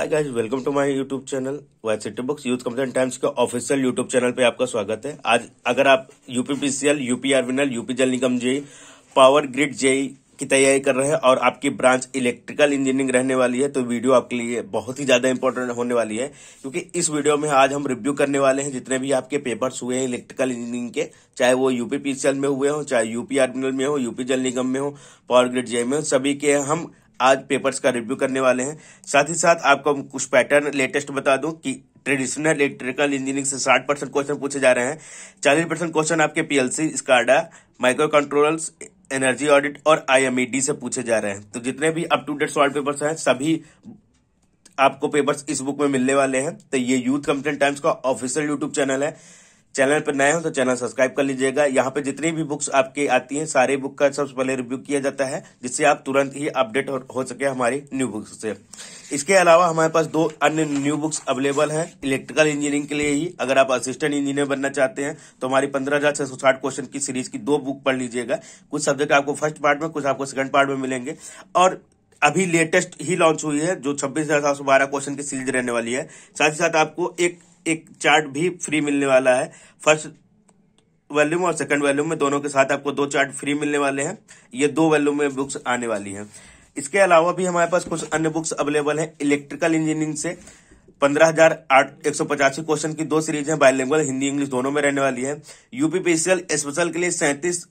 hi guys welcome to my YouTube channel Y C T books Youth competition Times के official YouTube channel पे आपका स्वागत है आज अगर आप यूपीपीसीएल यूपी विनल UP Jal Nigam JE power grid JE की तैयारी कर रहे हैं और आपकी ब्रांच इलेक्ट्रिकल इंजीनियरिंग रहने वाली है तो वीडियो आपके लिए बहुत ही ज्यादा इंपॉर्टेंट होने वाली है क्योंकि इस वीडियो में आज हम रिव्यू करने वाले हैं जितने भी आपके पेपर्स हुए हैं इलेक्ट्रिकल इंजीनियरिंग के चाहे वो यूपी पीसीएल में हुए हो चाहे यूपी आर्डिनल में हो यूपी जल निगम में हो पावर ग्रिड जे में हो सभी के हम आज पेपर्स का रिव्यू करने वाले हैं साथ ही साथ आपको कुछ पैटर्न लेटेस्ट बता दूं कि ट्रेडिशनल इलेक्ट्रिकल इंजीनियरिंग से 60 परसेंट क्वेश्चन पूछे जा रहे हैं 40 परसेंट क्वेश्चन आपके PLC SCADA micro controllers energy audit और आईएमईडी e से पूछे जा रहे हैं तो जितने भी up to date solve papers हैं सभी आपको पेपर्स इस बुक में मिलने वाले हैं तो ये यूथ कंप्लेन टाइम्स का ऑफिशियल यूट्यूब चैनल है चैनल पर नए हो तो चैनल सब्सक्राइब कर लीजिएगा यहाँ पे जितनी भी बुक्स आपके आती हैं सारे बुक का सबसे पहले रिव्यू किया जाता है जिससे आप तुरंत ही अपडेट हो, सके हमारी न्यू बुक्स से इसके अलावा हमारे पास दो अन्य न्यू बुक्स अवेलेबल हैं इलेक्ट्रिकल इंजीनियरिंग के लिए ही अगर आप असिस्टेंट इंजीनियर बनना चाहते हैं तो हमारी पंद्रह हजार छह सौ साठ क्वेश्चन की सीरीज की दो बुक पढ़ लीजिएगा कुछ सब्जेक्ट आपको फर्स्ट पार्ट में कुछ आपको सेकंड पार्ट में मिलेंगे और अभी लेटेस्ट ही लॉन्च हुई है जो छब्बीस हजार सात सौ बारह क्वेश्चन की सीरीज रहने वाली है साथ ही साथ आपको एक एक चार्ट भी फ्री मिलने वाला है फर्स्ट वॉल्यूम और सेकंड वॉल्यूम में दोनों के साथ आपको दो चार्ट फ्री मिलने वाले हैं ये दो वॉल्यूम में बुक्स आने वाली हैं इसके अलावा भी हमारे पास कुछ अन्य बुक्स अवेलेबल हैं इलेक्ट्रिकल इंजीनियरिंग से पंद्रह हजार आठ एक सौ क्वेश्चन की दो सीरीज है बायलैंग्वेज हिंदी इंग्लिश दोनों में रहने वाली है यूपीपीसीएल स्पेशल के लिए सैंतीस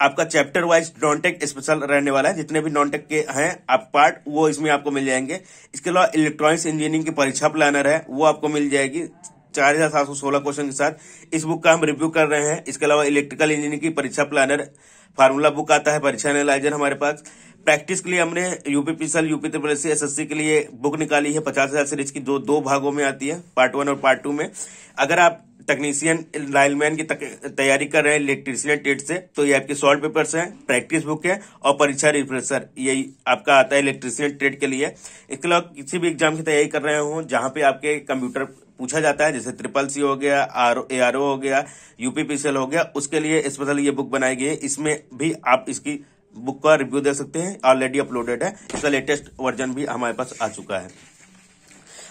आपका चैप्टर वाइज नॉन स्पेशल रहने वाला है जितने भी नॉन टेक के हैं आप पार्ट वो इसमें आपको मिल जाएंगे इसके अलावा इलेक्ट्रॉनिक्स इंजीनियरिंग की परीक्षा प्लानर है वो आपको मिल जाएगी चार हजार सात सौ सोलह क्वेश्चन के साथ इस बुक का हम रिव्यू कर रहे हैं इसके अलावा इलेक्ट्रिकल इंजीनियरिंग की परीक्षा प्लानर फार्मूला बुक आता है परीक्षा एनालाइजर हमारे पास प्रैक्टिस के लिए हमने यूपी पीसल यूपी त्रिपल सी एस के लिए बुक निकाली है पचास हजार सीरीज की दो दो भागों में आती है पार्ट वन और पार्ट टू में अगर आप टेक्नीशियन लाइनमैन की तैयारी कर रहे हैं इलेक्ट्रीशियन टेट से तो ये आपके सॉल्ट पेपर है प्रैक्टिस बुक है और परीक्षा रिफ्रेशर यही आपका आता है इलेक्ट्रीशियन टेट के लिए इसके अलावा किसी भी एग्जाम की तैयारी कर रहे हो जहाँ पे आपके कंप्यूटर पूछा जाता है जैसे ट्रिपल सी हो गया आर ए आर ओ हो गया यूपीपीसीएल हो गया उसके लिए स्पेशल ये बुक बनाई गई है इसमें भी आप इसकी बुक का रिव्यू दे सकते हैं ऑलरेडी अपलोडेड है इसका लेटेस्ट वर्जन भी हमारे पास आ चुका है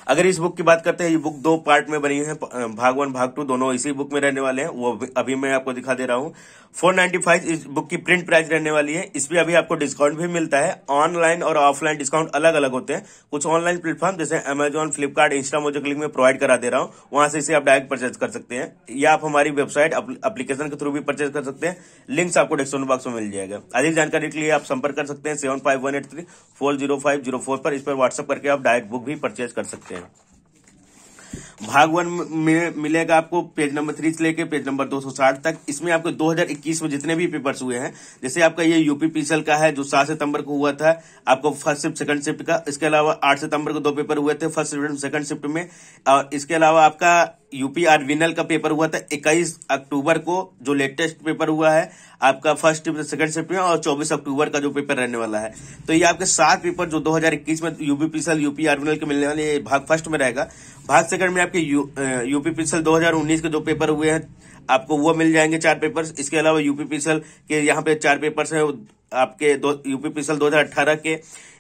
अगर इस बुक की बात करते हैं ये बुक दो पार्ट में बनी है भाग वन भाग टू दोनों इसी बुक में रहने वाले हैं वो अभी मैं आपको दिखा दे रहा हूँ फोर नाइन्टी फाइव इस बुक की प्रिंट प्राइस रहने वाली है इसमें अभी आपको डिस्काउंट भी मिलता है ऑनलाइन और ऑफलाइन डिस्काउंट अलग अलग होते हैं कुछ ऑनलाइन प्लेटफॉर्म जैसे Amazon Flipkart Instamojo click में प्रोवाइड करा दे रहा हूँ वहां से इसे आप डायरेक्ट परचेज कर सकते हैं या आप हमारी वेबसाइट अपलीकेशन के थ्रू भी परचेज कर सकते हैं लिंक्स आपको डिस्काउंट बॉक्स में मिल जाएगा अधिक जानकारी के लिए आप संपर्क कर सकते हैं seven five one eight three four zero five zero four पर इस पर व्हाट्सअप करके आप डायरेक्ट बुक भी परचेज कर सकते हैं सकते हैं भाग वन में मिलेगा आपको पेज नंबर थ्री से लेके पेज नंबर 260 तक इसमें आपको 2021 में जितने भी पेपर्स हुए हैं जैसे आपका ये यूपी पीसल का है जो सात सितंबर को हुआ था आपको फर्स्ट शिफ्ट सेकंड शिफ्ट का इसके अलावा आठ सितंबर को दो पेपर हुए थे फर्स्ट शिफ्ट सेकंड शिफ्ट में और इसके अलावा आपका यूपी आरविनल का पेपर हुआ था 21 अक्टूबर को जो लेटेस्ट पेपर हुआ है आपका फर्स्ट सेकंड शिफ्ट में और 24 अक्टूबर का जो पेपर रहने वाला है तो ये आपके सात पेपर जो 2021 में यूपी पीसल यूपी आरविनल के मिलने वाले भाग फर्स्ट में रहेगा भाग सेकंड में आपके यू, यूपी हजार उन्नीस के जो पेपर हुए हैं आपको वो मिल जाएंगे चार पेपर इसके अलावा यूपी के यहाँ पे चार पेपर है आपके दो यूपी पिसल 2018 के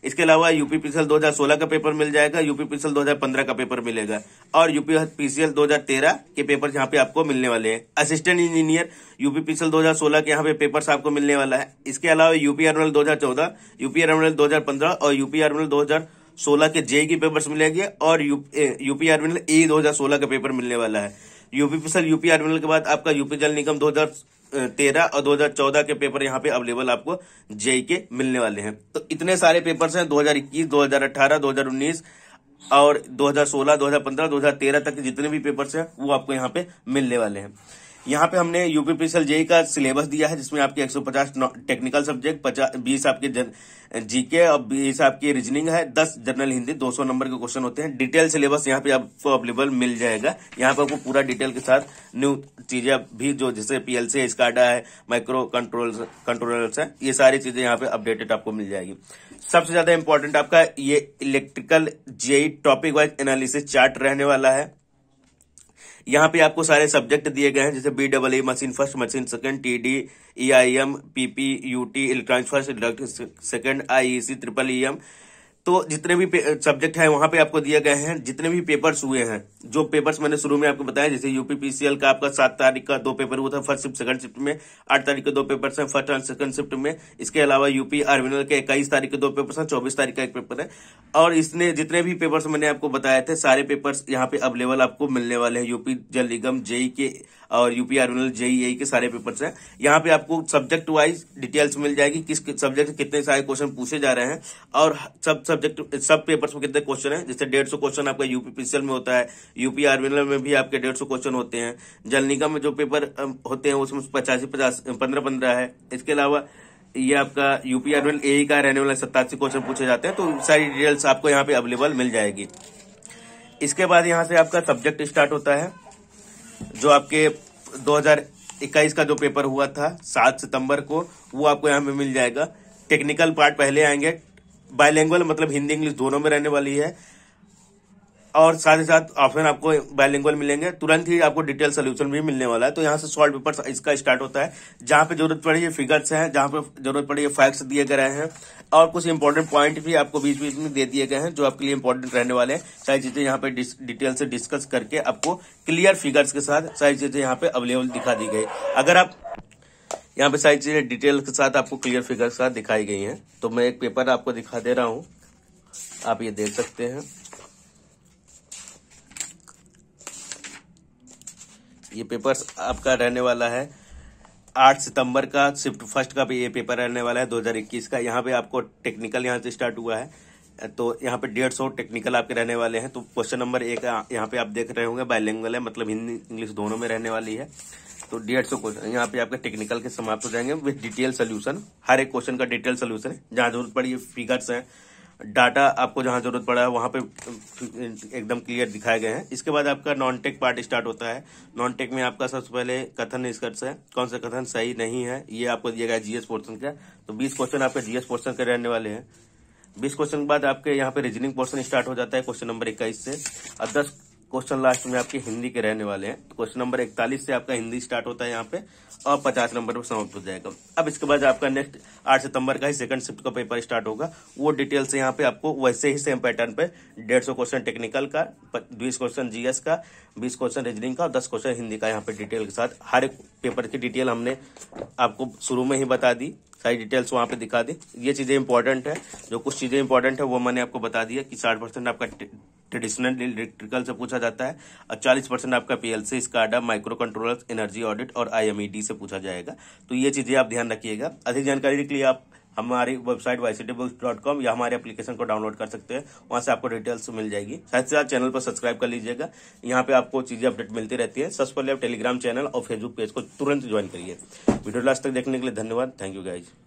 इसके अलावा यूपी पिसल 2016 का पेपर मिल जाएगा यूपी पिसल 2015 का पेपर मिलेगा और यूपी पीसीएल 2013 के पेपर यहाँ पे आपको मिलने वाले हैं असिस्टेंट इंजीनियर यूपी पिसल 2016 के यहाँ पे पेपर्स आपको मिलने वाला है इसके अलावा यूपी आरमल 2014 यूपी आरमल 2015 और यूपी आरमल 2016 के जे की पेपर्स मिलेंगे और यूपी आरमल ए 2016 का पेपर मिलने वाला है यूपी पिसल यूपी आरमल के बाद आपका यूपी जल निगम दो तेरह और दो हजार चौदह के पेपर यहाँ पे अवेलेबल आपको जेई के e मिलने वाले हैं तो इतने सारे पेपर हैं दो हजार इक्कीस दो हजार अठारह दो हजार उन्नीस और दो हजार सोलह दो हजार पंद्रह दो हजार तेरह तक जितने भी पेपर हैं वो आपको यहाँ पे मिलने वाले हैं यहाँ पे हमने यूपीपीएसएल जेई का सिलेबस दिया है जिसमें आपके 150 टेक्निकल सब्जेक्ट बीस 20 आपके जीके और बीस आपके रीजनिंग है 10 जनरल हिंदी 200 नंबर के क्वेश्चन होते हैं डिटेल सिलेबस यहाँ पे आपको अवेलेबल मिल जाएगा यहाँ पे आपको पूरा डिटेल के साथ न्यू चीजें भी जो जैसे पीएलसी स्काडा है माइक्रो कंट्रोल कंट्रोलर्स है ये सारी चीजें यहाँ पे अपडेटेड आपको मिल जाएगी सबसे ज्यादा इंपॉर्टेंट आपका ये electrical JE topic wise analysis chart रहने वाला है यहाँ पे आपको सारे सब्जेक्ट दिए गए हैं जैसे B double E machine first machine second T D E I M P P U T first second I E C triple E M तो जितने भी सब्जेक्ट है वहां पे आपको दिए गए हैं जितने भी पेपर्स हुए हैं जो पेपर्स मैंने शुरू में आपको बताया जैसे यूपीपीसीएल का आपका सात तारीख का दो पेपर हुआ था फर्स्ट शिफ्ट सेकंड शिफ्ट में आठ तारीख के दो पेपर्स हैं फर्स्ट एंड सेकंड शिफ्ट में इसके अलावा यूपी आर्मिनल के इक्कीस तारीख के दो पेपर है चौबीस तारीख का एक पेपर है और इसने जितने भी पेपर्स मैंने आपको बताए थे सारे पेपर्स यहाँ पे अवेलेबल आपको मिलने वाले हैं यूपी जल निगम जेई के e और यूपी आर्मिनल जेई के सारे पेपर है यहाँ पे आपको सब्जेक्ट वाइज डिटेल्स मिल जाएगी किस सब्जेक्ट कितने सारे क्वेश्चन पूछे जा रहे हैं और सब सब्जेक्ट सब पेपर्स में कितने क्वेश्चन है जैसे डेढ़ सौ क्वेश्चन आपका यूपीपीसीएल में होता है यूपी आरबीएल में भी आपके डेढ़ सौ क्वेश्चन होते हैं जल निगम में जो पेपर होते हैं उसमें पचासी पचास पंद्रह पंद्रह है इसके अलावा ये आपका यूपी आरबीएल ए का रहने वाला सत्तासी क्वेश्चन पूछे जाते हैं तो सारी डिटेल्स आपको यहाँ पे अवेलेबल मिल जाएगी इसके बाद यहाँ से आपका सब्जेक्ट स्टार्ट होता है जो आपके दो का जो पेपर हुआ था सात सितंबर को वो आपको यहाँ पे मिल जाएगा टेक्निकल पार्ट पहले आएंगे बायलैंग्वल मतलब हिंदी इंग्लिश दोनों में रहने वाली है और साथ ही साथ ऑप्शन आपको बायलैंग्वल मिलेंगे तुरंत ही आपको डिटेल सोल्यूशन भी मिलने वाला है तो यहाँ से सॉल्व पेपर इसका स्टार्ट होता है जहां पे जरूरत पड़ी ये फिगर्स हैं जहां पे जरूरत पड़ी ये फैक्ट्स दिए गए हैं और कुछ इंपॉर्टेंट पॉइंट भी आपको बीच बीच में दे दिए गए हैं जो आपके लिए इंपॉर्टेंट रहने वाले हैं सारी चीजें यहाँ पे डिटेल से डिस्कस करके आपको क्लियर फिगर्स के साथ सारी चीजें यहाँ पे अवेलेबल दिखा दी गई अगर आप यहाँ पे सारी चीजें डिटेल के साथ आपको क्लियर फिगर के साथ दिखाई गई हैं तो मैं एक पेपर आपको दिखा दे रहा हूँ आप ये देख सकते हैं ये पेपर आपका रहने वाला है आठ सितंबर का शिफ्ट फर्स्ट का भी ये पेपर रहने वाला है 2021 का यहाँ पे आपको टेक्निकल यहाँ से स्टार्ट हुआ है तो यहाँ पे डेढ़ सौ टेक्निकल आपके रहने वाले हैं तो क्वेश्चन नंबर एक यहाँ पे आप देख रहे होंगे बायलैंग्वेज है मतलब हिंदी इंग्लिश दोनों में रहने वाली है तो डेढ़ सौ क्वेश्चन यहाँ पे आपके टेक्निकल के समाप्त हो जाएंगे विद डिटेल सोल्यूशन हर एक क्वेश्चन का डिटेल सोल्यूशन जहां जरूरत पड़ी फिगर्स है डाटा आपको जहां जरूरत पड़ा है वहां पे एकदम क्लियर दिखाए गए हैं इसके बाद आपका नॉन टेक पार्ट स्टार्ट होता है नॉन टेक में आपका सबसे पहले कथन निष्कर्ष है कौन सा कथन सही नहीं है ये आपको दिया गया जीएस पोर्सन का तो बीस क्वेश्चन आपके जीएस पोर्सन के रहने वाले हैं 20 क्वेश्चन के बाद आपके यहाँ पे रीजनिंग पोर्सन स्टार्ट हो जाता है क्वेश्चन नंबर इक्कीस से और दस क्वेश्चन लास्ट में आपके हिंदी के रहने वाले हैं तो क्वेश्चन नंबर इकतालीस से आपका हिंदी स्टार्ट होता है यहाँ पे और पचास नंबर पर समाप्त हो जाएगा अब इसके बाद आपका नेक्स्ट आठ सितंबर का ही सेकंड शिफ्ट का पेपर स्टार्ट होगा वो डिटेल से यहाँ पे आपको वैसे ही सेम पैटर्न पे डेढ़ सौ क्वेश्चन टेक्निकल का बीस क्वेश्चन जीएस का बीस क्वेश्चन रीजनिंग का और दस क्वेश्चन हिंदी का यहाँ पे डिटेल के साथ हर एक पेपर की डिटेल हमने आपको शुरू में ही बता दी सारी डिटेल्स वहाँ पे दिखा दी ये चीज़ें इंपॉर्टेंट है जो कुछ चीज़ें इंपॉर्टेंट है वो मैंने आपको बता दिया कि साठ परसेंट आपका ट्रेडिशनल इलेक्ट्रिकल से पूछा जाता है और चालीस परसेंट आपका PLC SCADA micro controller energy audit और आईएमईडी e से पूछा जाएगा तो ये चीजें आप ध्यान रखिएगा अधिक जानकारी के लिए आप हमारी वेबसाइट वाई या हमारे एप्लीकेशन को डाउनलोड कर सकते हैं वहां से आपको डिटेल्स मिल जाएगी साथ ही साथ चैनल पर सब्सक्राइब कर लीजिएगा यहाँ पे आपको चीजें अपडेट मिलती रहती है सबसे पहले आप टेलीग्राम चैनल और फेसबुक पेज को तुरंत ज्वाइन करिए वीडियो लास्ट तक देखने के लिए धन्यवाद थैंक यू गाइज